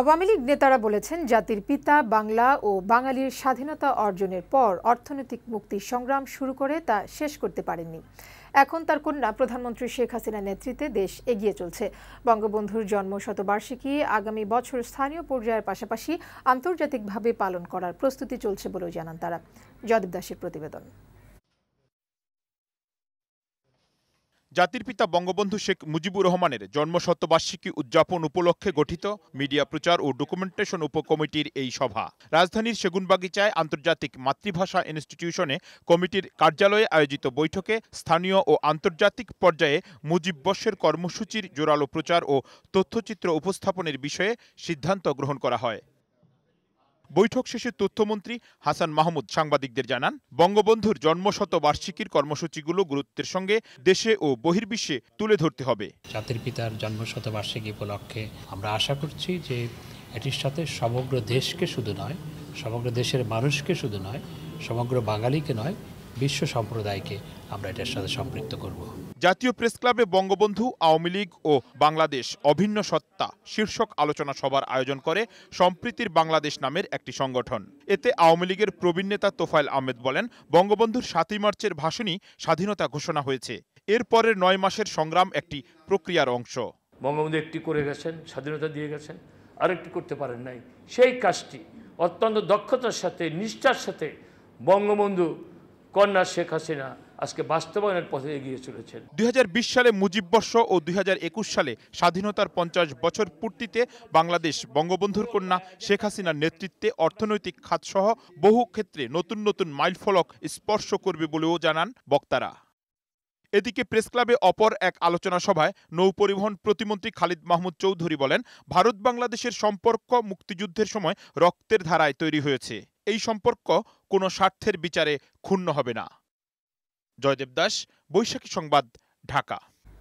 আওয়ামী লীগ নেতারা বলেছেন জাতির পিতা বাংলা ও বাঙালির স্বাধীনতা অর্জনের পর অর্থনৈতিক মুক্তি সংগ্রাম শুরু করে তা শেষ করতে পারেননি এখন তার কন্যা প্রধানমন্ত্রী শেখ হাসিনার নেতৃত্বে দেশ এগিয়ে চলছে বঙ্গবন্ধুর জন্ম শতবার্ষিকী আগামী বছর স্থানীয় পর্যায়ের পাশাপাশি আন্তর্জাতিকভাবে পালন করার প্রস্তুতি চলছে বলেও জানান তারা জদেব দাসের প্রতিবেদন জাতির পিতা বঙ্গবন্ধু শেখ মুজিবুর রহমানের জন্মশতবার্ষিকী উদযাপন উপলক্ষে গঠিত মিডিয়া প্রচার ও ডকুমেন্টেশন উপকমিটির এই সভা রাজধানীর সেগুনবাগিচায় আন্তর্জাতিক মাতৃভাষা ইনস্টিটিউশনে কমিটির কার্যালয়ে আয়োজিত বৈঠকে স্থানীয় ও আন্তর্জাতিক পর্যায়ে মুজিব বর্ষের কর্মসূচির জোরালো প্রচার ও তথ্যচিত্র উপস্থাপনের বিষয়ে সিদ্ধান্ত গ্রহণ করা হয় বৈঠক শেষে তথ্যমন্ত্রী হাসান মাহমুদ সাংবাদিকদের জানান বঙ্গবন্ধুর জন্মশত বার্ষিকীর কর্মসূচিগুলো গুরুত্বের সঙ্গে দেশে ও বহির্বিশ্বে তুলে ধরতে হবে জাতির পিতার জন্মশত বার্ষিকী উপলক্ষে আমরা আশা করছি যে এটির সাথে সমগ্র দেশকে শুধু নয় সমগ্র দেশের মানুষকে শুধু নয় সমগ্র বাঙালিকে নয় বিশ্ব সম্প্রদায়কে আমরা এটার সাথে সম্পৃক্ত করব জাতীয় প্রেস ক্লাবে বঙ্গবন্ধু আওয়ামী লীগ ও বাংলাদেশ অভিন্ন সত্তা শীর্ষক আলোচনা সভার আয়োজন করে সম্প্রীতির বাংলাদেশ নামের একটি সংগঠন এতে আওয়ামী লীগের প্রবীণ নেতা তোফায়েল আহমেদ বলেন বঙ্গবন্ধুর সাতই মার্চের ভাষণই স্বাধীনতা ঘোষণা হয়েছে এরপরের নয় মাসের সংগ্রাম একটি প্রক্রিয়ার অংশ বঙ্গবন্ধু একটি করে গেছেন স্বাধীনতা দিয়ে গেছেন আরেকটি করতে পারেন নাই সেই কাজটি অত্যন্ত দক্ষতার সাথে নিষ্ঠার সাথে বঙ্গবন্ধু কন্যা শেখ হাসিনা আজকে বাস্তবায়নের পথে এগিয়ে চলেছেন দুই সালে বর্ষ ও দুই সালে স্বাধীনতার পঞ্চাশ বছর পূর্তিতে বাংলাদেশ বঙ্গবন্ধুর কন্যা শেখ হাসিনার নেতৃত্বে অর্থনৈতিক খাতসহ বহু ক্ষেত্রে নতুন নতুন মাইলফলক স্পর্শ করবে বলেও জানান বক্তারা এদিকে প্রেসক্লাবে অপর এক আলোচনা সভায় নৌপরিবহন প্রতিমন্ত্রী খালিদ মাহমুদ চৌধুরী বলেন ভারত বাংলাদেশের সম্পর্ক মুক্তিযুদ্ধের সময় রক্তের ধারায় তৈরি হয়েছে এই সম্পর্ক কোনো স্বার্থের বিচারে ক্ষুণ্ণ হবে না জয়দেব দাস বৈশাখী সংবাদ ঢাকা